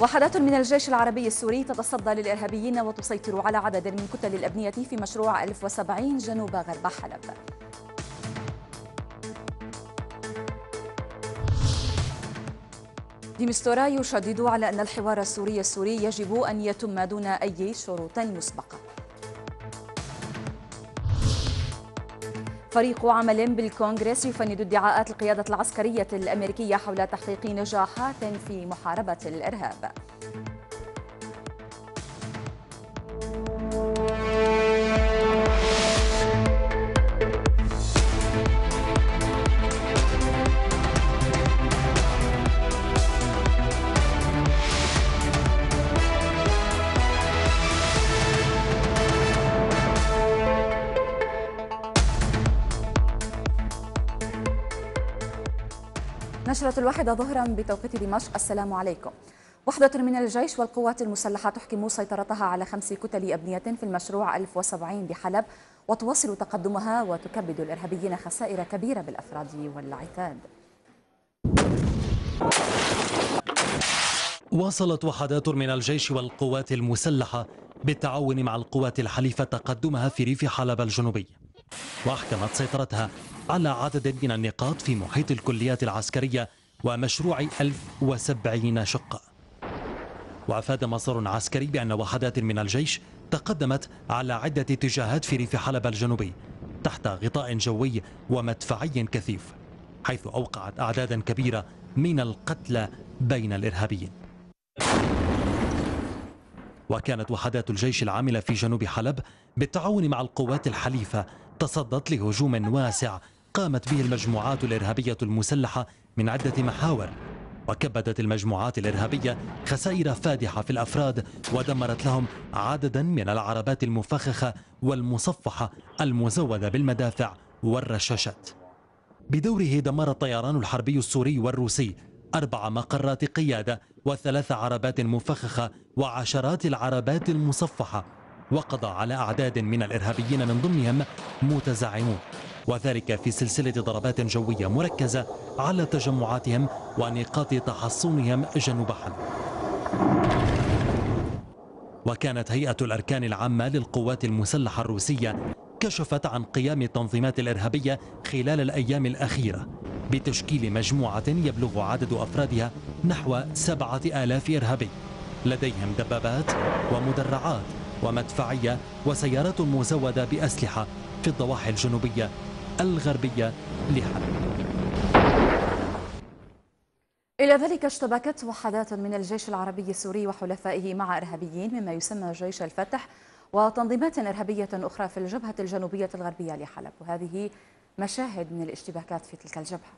وحدات من الجيش العربي السوري تتصدى للإرهابيين وتسيطر على عدد من كتل الأبنية في مشروع 1070 جنوب غرب حلب ديمستورا يشدد على أن الحوار السوري السوري يجب أن يتم دون أي شروط مسبقة فريق عمل بالكونغرس يفند ادعاءات القيادة العسكرية الأمريكية حول تحقيق نجاحات في محاربة الإرهاب الواحدة ظهرا بتوقيت دمشق السلام عليكم وحدة من الجيش والقوات المسلحة تحكم سيطرتها على خمس كتل أبنية في المشروع 1070 بحلب وتواصل تقدمها وتكبد الإرهابيين خسائر كبيرة بالأفراد والعتاد واصلت وحدات من الجيش والقوات المسلحة بالتعاون مع القوات الحليفة تقدمها في ريف حلب الجنوبي وأحكمت سيطرتها على عدد من النقاط في محيط الكليات العسكرية ومشروع 1070 شقة وأفاد مصدر عسكري بأن وحدات من الجيش تقدمت على عدة اتجاهات في ريف حلب الجنوبي تحت غطاء جوي ومدفعي كثيف حيث أوقعت أعدادا كبيرة من القتلى بين الإرهابيين وكانت وحدات الجيش العاملة في جنوب حلب بالتعاون مع القوات الحليفة تصدت لهجوم واسع قامت به المجموعات الإرهابية المسلحة من عدة محاور وكبدت المجموعات الإرهابية خسائر فادحة في الأفراد ودمرت لهم عددا من العربات المفخخة والمصفحة المزودة بالمدافع والرشاشات بدوره دمر الطيران الحربي السوري والروسي أربع مقرات قيادة وثلاث عربات مفخخة وعشرات العربات المصفحة وقضى على أعداد من الإرهابيين من ضمنهم متزعمون وذلك في سلسلة ضربات جوية مركزة على تجمعاتهم ونقاط تحصنهم جنوب حلب وكانت هيئة الأركان العامة للقوات المسلحة الروسية كشفت عن قيام التنظيمات الإرهابية خلال الأيام الأخيرة بتشكيل مجموعة يبلغ عدد أفرادها نحو سبعة آلاف إرهابي لديهم دبابات ومدرعات ومدفعية وسيارات مزودة بأسلحة في الضواحي الجنوبية الغربية لحلب إلى ذلك اشتبكت وحدات من الجيش العربي السوري وحلفائه مع إرهابيين مما يسمى جيش الفتح وتنظيمات إرهابية أخرى في الجبهة الجنوبية الغربية لحلب وهذه مشاهد من الاشتباكات في تلك الجبهة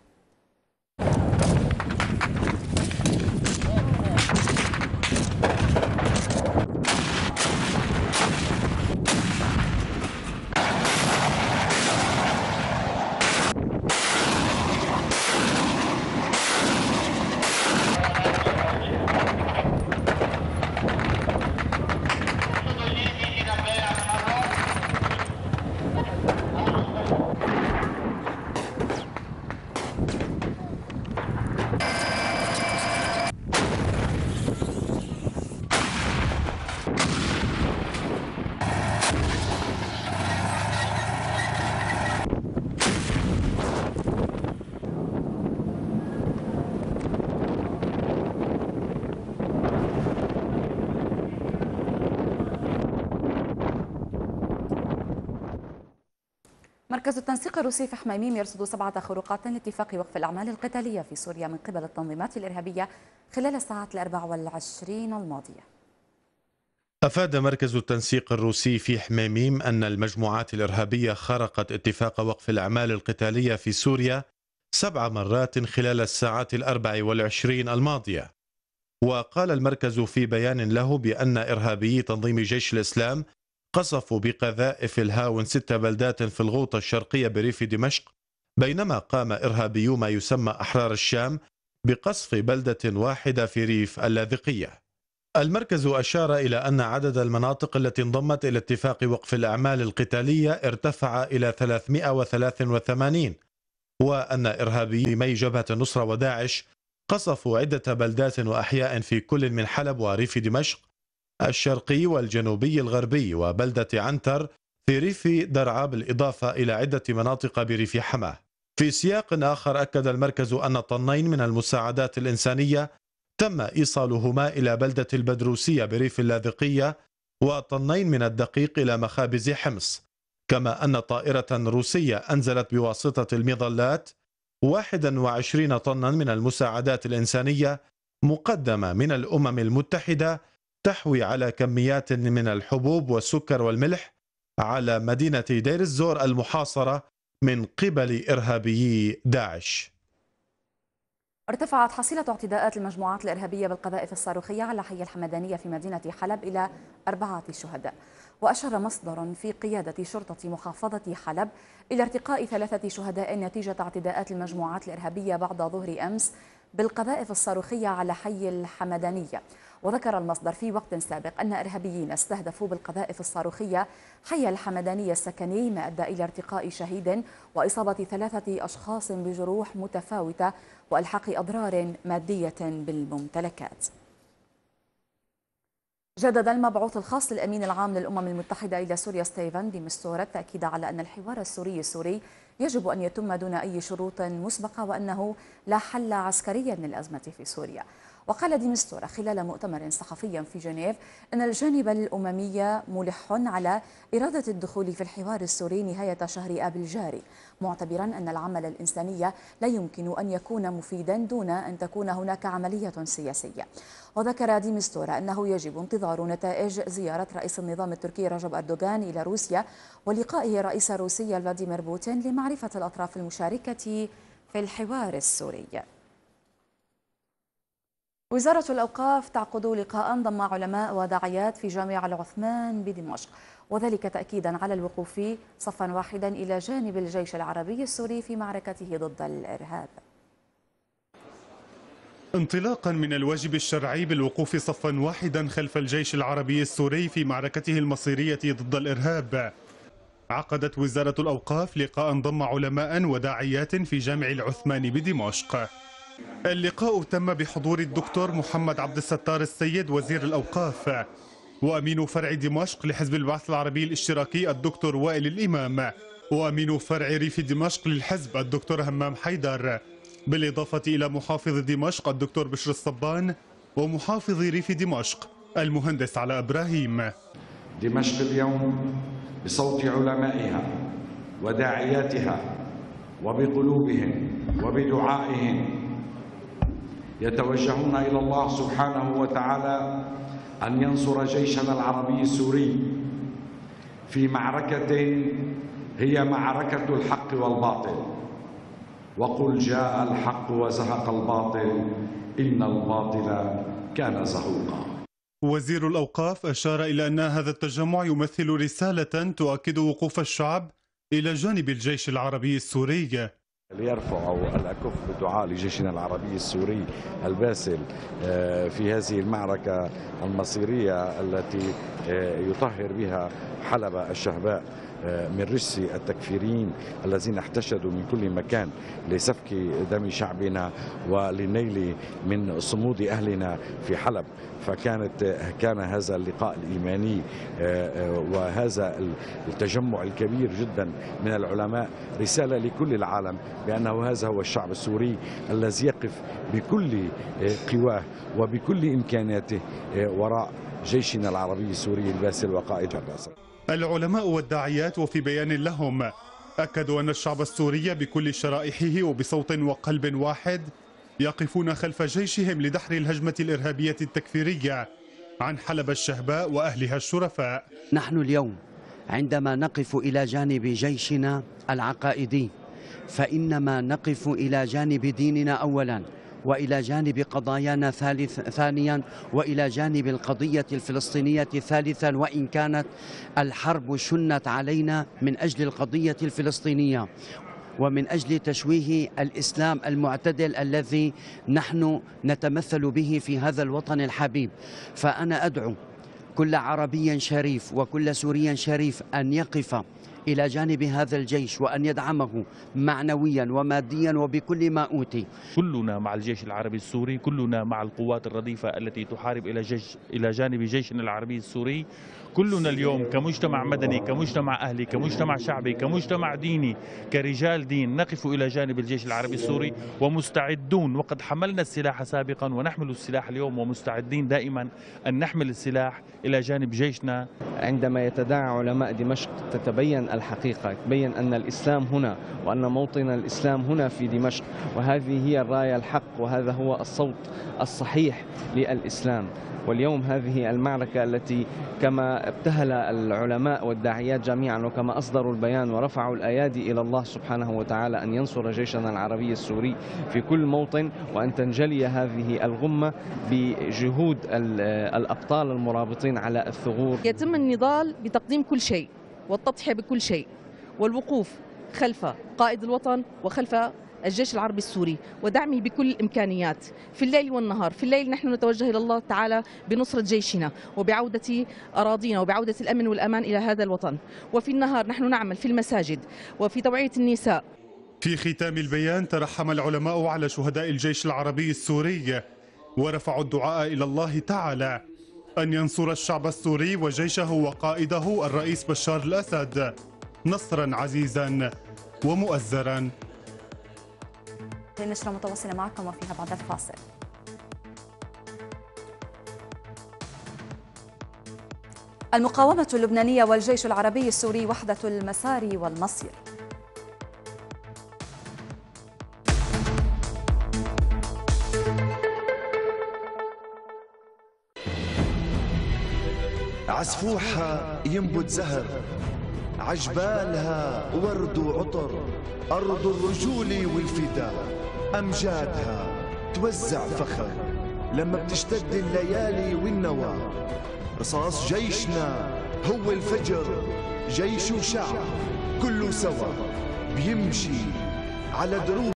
مركز التنسيق الروسي في حميميم يرصد سبعة خروقات لاتفاق وقف الأعمال القتالية في سوريا من قبل التنظيمات الإرهابية خلال الساعات الأربع والعشرين الماضية أفاد مركز التنسيق الروسي في حميميم أن المجموعات الإرهابية خرقت اتفاق وقف الأعمال القتالية في سوريا سبع مرات خلال الساعات الأربع والعشرين الماضية وقال المركز في بيان له بأن إرهابي تنظيم جيش الإسلام قصفوا بقذائف الهاون ست بلدات في الغوطة الشرقية بريف دمشق بينما قام إرهابيو ما يسمى أحرار الشام بقصف بلدة واحدة في ريف اللاذقية المركز أشار إلى أن عدد المناطق التي انضمت إلى اتفاق وقف الأعمال القتالية ارتفع إلى 383 وأن إرهابي مي جبهة النصرة وداعش قصفوا عدة بلدات وأحياء في كل من حلب وريف دمشق الشرقي والجنوبي الغربي وبلدة عنتر في ريف درعا بالإضافة إلى عدة مناطق بريف حماه في سياق آخر أكد المركز أن طنين من المساعدات الإنسانية تم إيصالهما إلى بلدة البدروسية بريف اللاذقية وطنين من الدقيق إلى مخابز حمص كما أن طائرة روسية أنزلت بواسطة المظلات 21 طنا من المساعدات الإنسانية مقدمة من الأمم المتحدة تحوي على كميات من الحبوب والسكر والملح على مدينة دير الزور المحاصرة من قبل إرهابيي داعش ارتفعت حصيلة اعتداءات المجموعات الإرهابية بالقذائف الصاروخية على حي الحمدانية في مدينة حلب إلى أربعة شهداء وأشار مصدر في قيادة شرطة محافظة حلب إلى ارتقاء ثلاثة شهداء نتيجة اعتداءات المجموعات الإرهابية بعد ظهر أمس بالقذائف الصاروخية على حي الحمدانية وذكر المصدر في وقت سابق أن إرهابيين استهدفوا بالقذائف الصاروخية حي الحمداني السكني ما أدى إلى ارتقاء شهيد وإصابة ثلاثة أشخاص بجروح متفاوتة وإلحاق أضرار مادية بالممتلكات جدد المبعوث الخاص للأمين العام للأمم المتحدة إلى سوريا ستيفن ديمستورا التأكيد على أن الحوار السوري السوري يجب أن يتم دون أي شروط مسبقة وأنه لا حل عسكريا للأزمة في سوريا وقال ديمستورا خلال مؤتمر صحفي في جنيف أن الجانب الأممي ملح على إرادة الدخول في الحوار السوري نهاية شهر آب الجاري معتبرا أن العمل الإنساني لا يمكن أن يكون مفيدا دون أن تكون هناك عملية سياسية وذكر ديمستورا أنه يجب انتظار نتائج زيارة رئيس النظام التركي رجب أردوغان إلى روسيا ولقائه رئيس روسيا فلاديمير بوتين لمعرفة الأطراف المشاركة في الحوار السوري وزارة الأوقاف تعقد لقاء ضم علماء وداعيات في جامعة العثمان بدمشق وذلك تأكيدا على الوقوف صفا واحدا إلى جانب الجيش العربي السوري في معركته ضد الإرهاب انطلاقا من الواجب الشرعي بالوقوف صفا واحدا خلف الجيش العربي السوري في معركته المصيرية ضد الإرهاب عقدت وزارة الأوقاف لقاء ضم علماء وداعيات في جامع العثمان بدمشق اللقاء تم بحضور الدكتور محمد عبد الستار السيد وزير الأوقاف وأمين فرع دمشق لحزب البعث العربي الاشتراكي الدكتور وائل الإمام وأمين فرع ريف دمشق للحزب الدكتور همام حيدر بالإضافة إلى محافظ دمشق الدكتور بشر الصبان ومحافظ ريف دمشق المهندس على إبراهيم دمشق اليوم بصوت علمائها وداعياتها وبقلوبهم وبدعائهم يتوجهون إلى الله سبحانه وتعالى أن ينصر جيشنا العربي السوري في معركة هي معركة الحق والباطل وقل جاء الحق وزهق الباطل إن الباطل كان زهوقا وزير الأوقاف أشار إلى أن هذا التجمع يمثل رسالة تؤكد وقوف الشعب إلى جانب الجيش العربي السوري ليرفعوا الأكف الدعاء لجيشنا العربي السوري الباسل آه، في هذه المعركة المصيرية التي آه، يطهر بها حلب الشهباء آه، من رجس التكفيرين الذين احتشدوا من كل مكان لسفك دم شعبنا ولنيل من صمود أهلنا في حلب فكانت كان هذا اللقاء الإيماني آه، آه، وهذا التجمع الكبير جدا من العلماء رسالة لكل العالم بأنه هذا هو الشعب السوري الذي يقف بكل قواه وبكل إمكاناته وراء جيشنا العربي السوري الباسل وقائد الباسل العلماء والداعيات وفي بيان لهم أكدوا أن الشعب السوري بكل شرائحه وبصوت وقلب واحد يقفون خلف جيشهم لدحر الهجمة الإرهابية التكفيرية عن حلب الشهباء وأهلها الشرفاء نحن اليوم عندما نقف إلى جانب جيشنا العقائدي فإنما نقف إلى جانب ديننا أولاً وإلى جانب قضايانا ثالث ثانيا وإلى جانب القضية الفلسطينية ثالثا وإن كانت الحرب شنت علينا من أجل القضية الفلسطينية ومن أجل تشويه الإسلام المعتدل الذي نحن نتمثل به في هذا الوطن الحبيب فأنا أدعو كل عربي شريف وكل سوري شريف أن يقف إلى جانب هذا الجيش وأن يدعمه معنويا وماديا وبكل ما أوتي كلنا مع الجيش العربي السوري كلنا مع القوات الرديفة التي تحارب إلى, جيش إلى جانب جيشنا العربي السوري كلنا اليوم كمجتمع مدني كمجتمع أهلي كمجتمع شعبي كمجتمع ديني كرجال دين نقف إلى جانب الجيش العربي السوري ومستعدون وقد حملنا السلاح سابقا ونحمل السلاح اليوم ومستعدين دائما أن نحمل السلاح إلى جانب جيشنا عندما يتداعى علماء دمشق تتبين الحقيقة تبين أن الإسلام هنا وأن موطن الإسلام هنا في دمشق وهذه هي الراية الحق وهذا هو الصوت الصحيح للإسلام واليوم هذه المعركة التي كما ابتهل العلماء والداعيات جميعا وكما أصدروا البيان ورفعوا الأيادي إلى الله سبحانه وتعالى أن ينصر جيشنا العربي السوري في كل موطن وأن تنجلي هذه الغمة بجهود الأبطال المرابطين على الثغور يتم النضال بتقديم كل شيء والتضحية بكل شيء والوقوف خلف قائد الوطن وخلف الجيش العربي السوري ودعمه بكل الإمكانيات في الليل والنهار في الليل نحن نتوجه إلى الله تعالى بنصرة جيشنا وبعودة أراضينا وبعودة الأمن والأمان إلى هذا الوطن وفي النهار نحن نعمل في المساجد وفي توعية النساء في ختام البيان ترحم العلماء على شهداء الجيش العربي السوري ورفعوا الدعاء إلى الله تعالى أن ينصر الشعب السوري وجيشه وقائده الرئيس بشار الأسد نصرا عزيزا ومؤزرا النشرة متواصلة معكم وفيها بعد الفاصل المقاومة اللبنانية والجيش العربي السوري وحدة المسار والمصير عسفوحها ينبت زهر عجبالها ورد وعطر أرض الرجول والفداء أمجادها توزع فخر لما بتشتد الليالي والنوى رصاص جيشنا هو الفجر جيش وشعب كله سوا بيمشي على دروب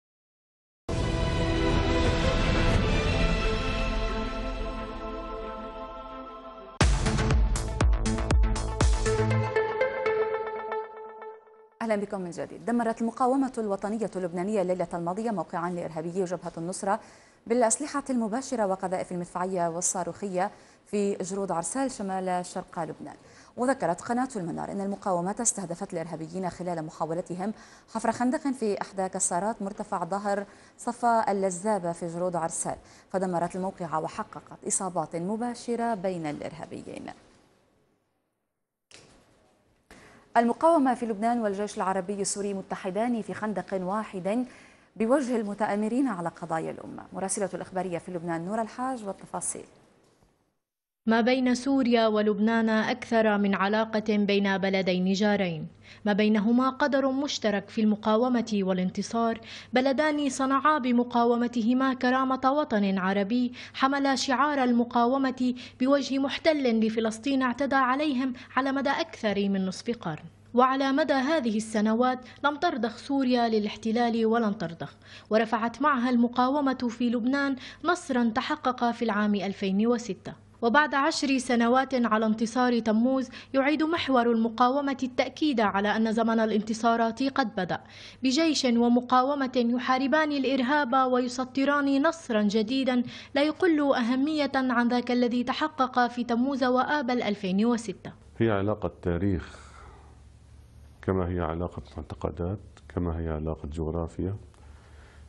أهلا بكم من جديد دمرت المقاومة الوطنية اللبنانية الليلة الماضية موقعا لإرهابي جبهة النصرة بالأسلحة المباشرة وقذائف المدفعية والصاروخية في جرود عرسال شمال شرق لبنان وذكرت قناة المنار أن المقاومة استهدفت الإرهابيين خلال محاولتهم حفر خندق في إحدى كسارات مرتفع ظهر صفا اللزابة في جرود عرسال فدمرت الموقع وحققت إصابات مباشرة بين الإرهابيين المقاومة في لبنان والجيش العربي السوري متحدان في خندق واحد بوجه المتآمرين على قضايا الأمة مراسلة الإخبارية في لبنان نور الحاج والتفاصيل ما بين سوريا ولبنان أكثر من علاقة بين بلدين جارين ما بينهما قدر مشترك في المقاومة والانتصار بلدان صنعا بمقاومتهما كرامة وطن عربي حملا شعار المقاومة بوجه محتل لفلسطين اعتدى عليهم على مدى أكثر من نصف قرن وعلى مدى هذه السنوات لم ترضخ سوريا للاحتلال ولن ترضخ ورفعت معها المقاومة في لبنان نصرا تحقق في العام 2006 وبعد عشر سنوات على انتصار تموز يعيد محور المقاومة التأكيد على أن زمن الانتصارات قد بدأ بجيش ومقاومة يحاربان الإرهاب ويسطران نصرا جديدا لا يقل أهمية عن ذاك الذي تحقق في تموز وآب 2006 هي علاقة تاريخ كما هي علاقة معتقدات كما هي علاقة جغرافيا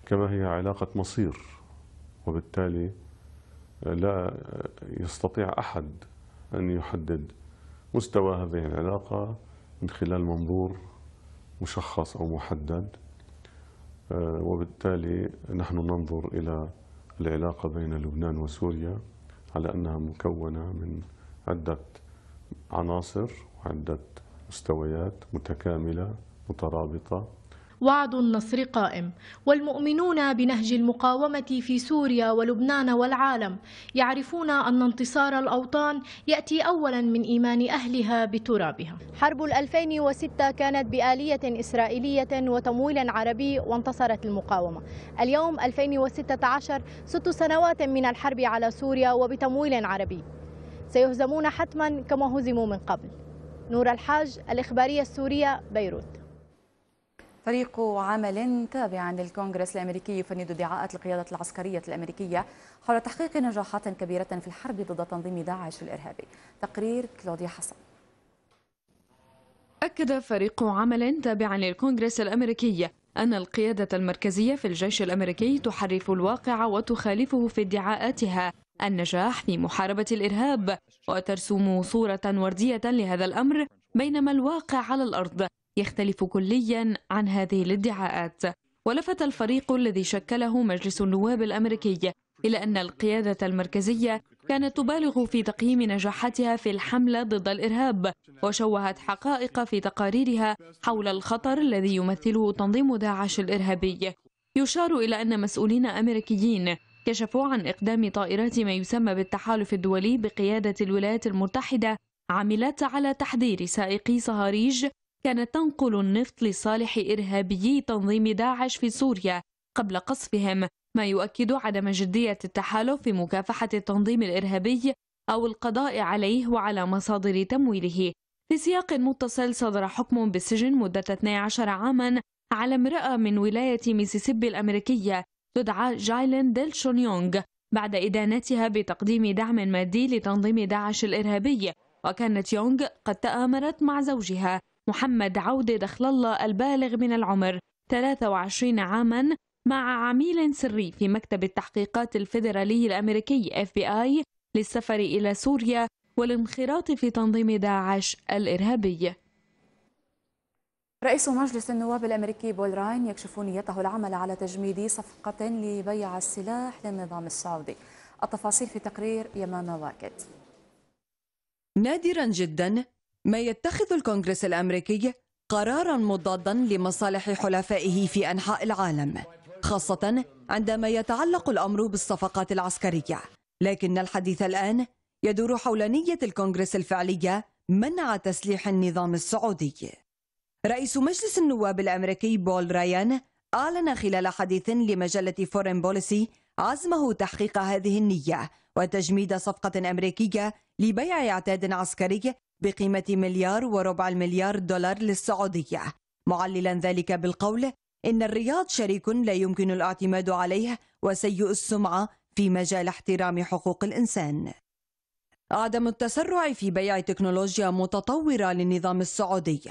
كما هي علاقة مصير وبالتالي لا يستطيع أحد أن يحدد مستوى هذه العلاقة من خلال منظور مشخص أو محدد آه، وبالتالي نحن ننظر إلى العلاقة بين لبنان وسوريا على أنها مكونة من عدة عناصر وعدة مستويات متكاملة مترابطة وعد النصر قائم والمؤمنون بنهج المقاومة في سوريا ولبنان والعالم يعرفون أن انتصار الأوطان يأتي أولا من إيمان أهلها بترابها حرب 2006 كانت بآلية إسرائيلية وتمويل عربي وانتصرت المقاومة اليوم 2016 ست سنوات من الحرب على سوريا وبتمويل عربي سيهزمون حتما كما هزموا من قبل نور الحاج الإخبارية السورية بيروت فريق عمل تابع للكونغرس الأمريكي يفند ادعاءات القيادة العسكرية الأمريكية حول تحقيق نجاحات كبيرة في الحرب ضد تنظيم داعش الإرهابي تقرير كلوديا حسن أكد فريق عمل تابع للكونغرس الأمريكي أن القيادة المركزية في الجيش الأمريكي تحرف الواقع وتخالفه في ادعاءاتها النجاح في محاربة الإرهاب وترسم صورة وردية لهذا الأمر بينما الواقع على الأرض يختلف كليا عن هذه الادعاءات ولفت الفريق الذي شكله مجلس النواب الأمريكي إلى أن القيادة المركزية كانت تبالغ في تقييم نجاحاتها في الحملة ضد الإرهاب وشوهت حقائق في تقاريرها حول الخطر الذي يمثله تنظيم داعش الإرهابي يشار إلى أن مسؤولين أمريكيين كشفوا عن إقدام طائرات ما يسمى بالتحالف الدولي بقيادة الولايات المتحدة عملت على تحذير سائقي صهاريج كانت تنقل النفط لصالح إرهابيي تنظيم داعش في سوريا قبل قصفهم ما يؤكد عدم جدية التحالف في مكافحة التنظيم الإرهابي أو القضاء عليه وعلى مصادر تمويله في سياق متصل صدر حكم بالسجن مدة 12 عاما على امرأة من ولاية ميسيسيبي الأمريكية تدعى جايلين ديل شونيونغ بعد إدانتها بتقديم دعم مادي لتنظيم داعش الإرهابي وكانت يونغ قد تآمرت مع زوجها محمد عودة دخل الله البالغ من العمر 23 عاما مع عميل سري في مكتب التحقيقات الفيدرالي الأمريكي FBI للسفر إلى سوريا والانخراط في تنظيم داعش الإرهابي رئيس مجلس النواب الأمريكي بول راين يكشف نيته العمل على تجميد صفقة لبيع السلاح للنظام السعودي التفاصيل في تقرير يمامة واكد نادرا جدا ما يتخذ الكونغرس الأمريكي قرارا مضادا لمصالح حلفائه في أنحاء العالم خاصة عندما يتعلق الأمر بالصفقات العسكرية لكن الحديث الآن يدور حول نية الكونغرس الفعلية منع تسليح النظام السعودي رئيس مجلس النواب الأمريكي بول رايان أعلن خلال حديث لمجلة فورين بوليسي عزمه تحقيق هذه النية وتجميد صفقة أمريكية لبيع اعتاد عسكري بقيمة مليار وربع المليار دولار للسعودية معللا ذلك بالقول إن الرياض شريك لا يمكن الاعتماد عليه وسيء السمعة في مجال احترام حقوق الإنسان عدم التسرع في بيع تكنولوجيا متطورة للنظام السعودي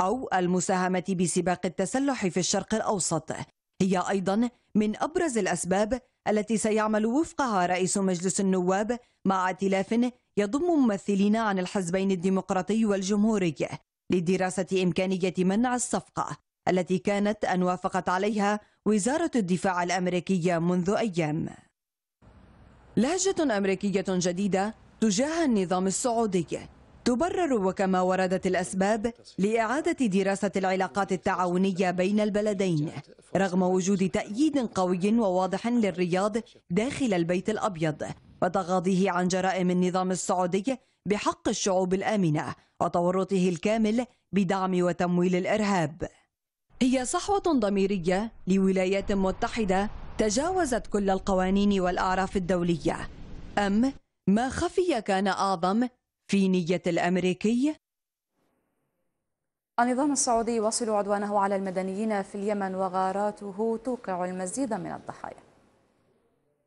أو المساهمة بسباق التسلح في الشرق الأوسط هي أيضا من أبرز الأسباب التي سيعمل وفقها رئيس مجلس النواب مع ائتلاف يضم ممثلين عن الحزبين الديمقراطي والجمهوري لدراسة إمكانية منع الصفقة التي كانت أن وافقت عليها وزارة الدفاع الأمريكية منذ أيام لهجة أمريكية جديدة تجاه النظام السعودي تبرر وكما وردت الأسباب لإعادة دراسة العلاقات التعاونية بين البلدين رغم وجود تأييد قوي وواضح للرياض داخل البيت الأبيض وتغاضيه عن جرائم النظام السعودي بحق الشعوب الآمنة وتورطه الكامل بدعم وتمويل الإرهاب هي صحوة ضميرية لولايات متحدة تجاوزت كل القوانين والأعراف الدولية أم ما خفي كان أعظم في نية الأمريكي؟ النظام السعودي يواصل عدوانه على المدنيين في اليمن وغاراته توقع المزيد من الضحايا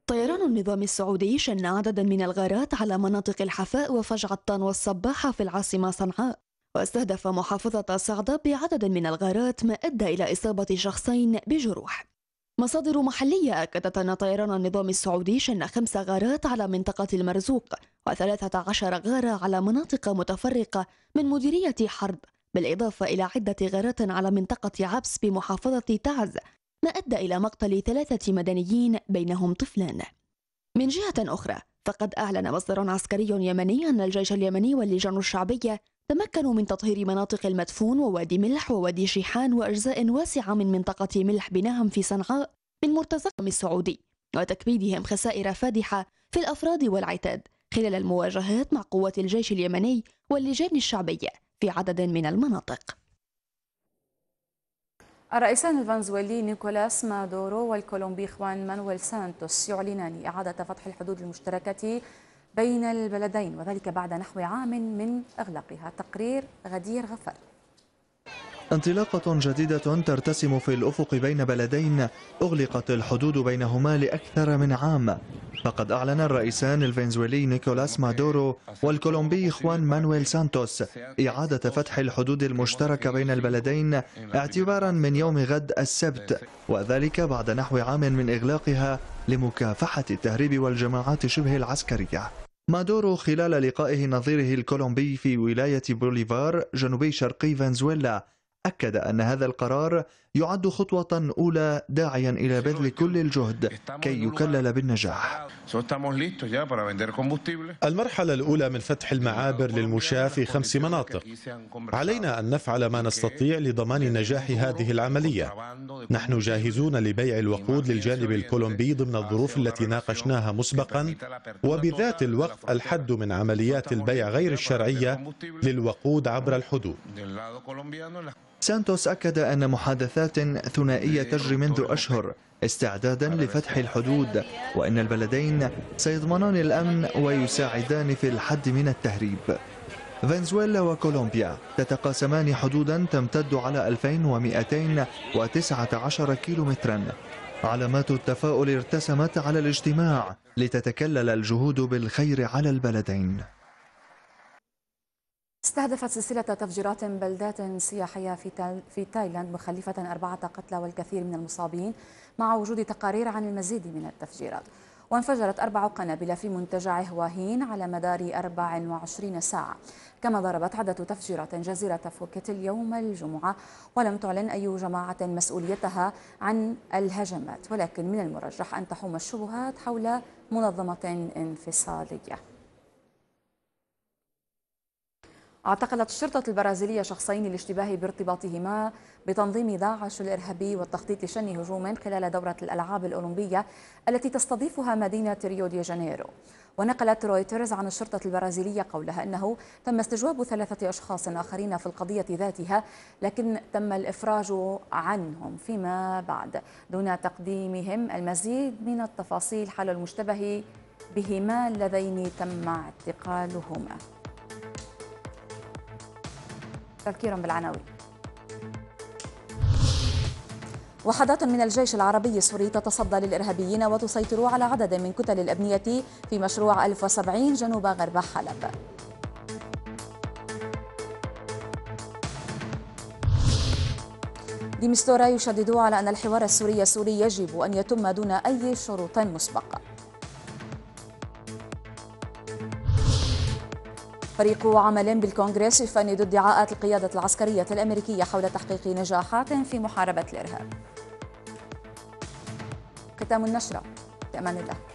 طيران النظام السعودي شن عددا من الغارات على مناطق الحفاء وفجعة والصباحة في العاصمة صنعاء واستهدف محافظة صعدة بعدد من الغارات ما أدى إلى إصابة شخصين بجروح مصادر محلية أكدت أن طيران النظام السعودي شن خمس غارات على منطقة المرزوق وثلاثة عشر غارة على مناطق متفرقة من مديرية حرب بالإضافة إلى عدة غارات على منطقة عبس بمحافظة تعز ما أدى إلى مقتل ثلاثة مدنيين بينهم طفلان من جهة أخرى فقد أعلن مصدر عسكري يمني أن الجيش اليمني واللجان الشعبية تمكنوا من تطهير مناطق المدفون ووادي ملح ووادي شيحان وأجزاء واسعة من منطقة ملح بنهم في صنعاء من مرتزقهم السعودي وتكبيدهم خسائر فادحة في الأفراد والعتاد خلال المواجهات مع قوات الجيش اليمني واللجان الشعبية في عدد من المناطق الرئيسان الفنزويلي نيكولاس مادورو والكولومبي خوان مانويل سانتوس يعلنان إعادة فتح الحدود المشتركة بين البلدين وذلك بعد نحو عام من إغلاقها تقرير غدير غفار انطلاقة جديدة ترتسم في الأفق بين بلدين أغلقت الحدود بينهما لأكثر من عام فقد أعلن الرئيسان الفنزويلي نيكولاس مادورو والكولومبي خوان مانويل سانتوس إعادة فتح الحدود المشتركة بين البلدين اعتبارا من يوم غد السبت وذلك بعد نحو عام من إغلاقها لمكافحة التهريب والجماعات شبه العسكرية مادورو خلال لقائه نظيره الكولومبي في ولاية بوليفار جنوبي شرقي فنزويلا أكد أن هذا القرار يعد خطوة أولى داعيا إلى بذل كل الجهد كي يكلل بالنجاح المرحلة الأولى من فتح المعابر للمشاة في خمس مناطق علينا أن نفعل ما نستطيع لضمان نجاح هذه العملية نحن جاهزون لبيع الوقود للجانب الكولومبي ضمن الظروف التي ناقشناها مسبقا وبذات الوقت الحد من عمليات البيع غير الشرعية للوقود عبر الحدود سانتوس أكد أن محادثات ثنائية إيه، تجري منذ أشهر استعدادا لفتح الحدود وأن البلدين سيضمنان الأمن ويساعدان في الحد من التهريب فنزويلا وكولومبيا تتقاسمان حدودا تمتد على 2219 كيلومترا علامات التفاؤل ارتسمت على الاجتماع لتتكلل الجهود بالخير على البلدين استهدفت سلسلة تفجيرات بلدات سياحية في, في تايلاند مخلفة أربعة قتلى والكثير من المصابين مع وجود تقارير عن المزيد من التفجيرات وانفجرت أربع قنابل في منتجع هواهين على مدار 24 ساعة كما ضربت عدة تفجيرات جزيرة فوكيت اليوم الجمعة ولم تعلن أي جماعة مسؤوليتها عن الهجمات ولكن من المرجح أن تحوم الشبهات حول منظمة انفصالية اعتقلت الشرطة البرازيلية شخصين لاشتباه بارتباطهما بتنظيم داعش الإرهابي والتخطيط لشن هجوم خلال دورة الألعاب الأولمبية التي تستضيفها مدينة ريو دي جانيرو ونقلت رويترز عن الشرطة البرازيلية قولها أنه تم استجواب ثلاثة أشخاص آخرين في القضية ذاتها لكن تم الإفراج عنهم فيما بعد دون تقديمهم المزيد من التفاصيل حال المشتبه بهما اللذين تم اعتقالهما تذكير بالعناوين وحدات من الجيش العربي السوري تتصدى للإرهابيين وتسيطر على عدد من كتل الأبنية في مشروع 1070 جنوب غرب حلب ديمستورا يشدد على أن الحوار السوري السوري يجب أن يتم دون أي شروط مسبقة فريق عمل بالكونغرس يفند ادعاءات القيادة العسكرية الأمريكية حول تحقيق نجاحات في محاربة الإرهاب ختام النشرة في أمان الله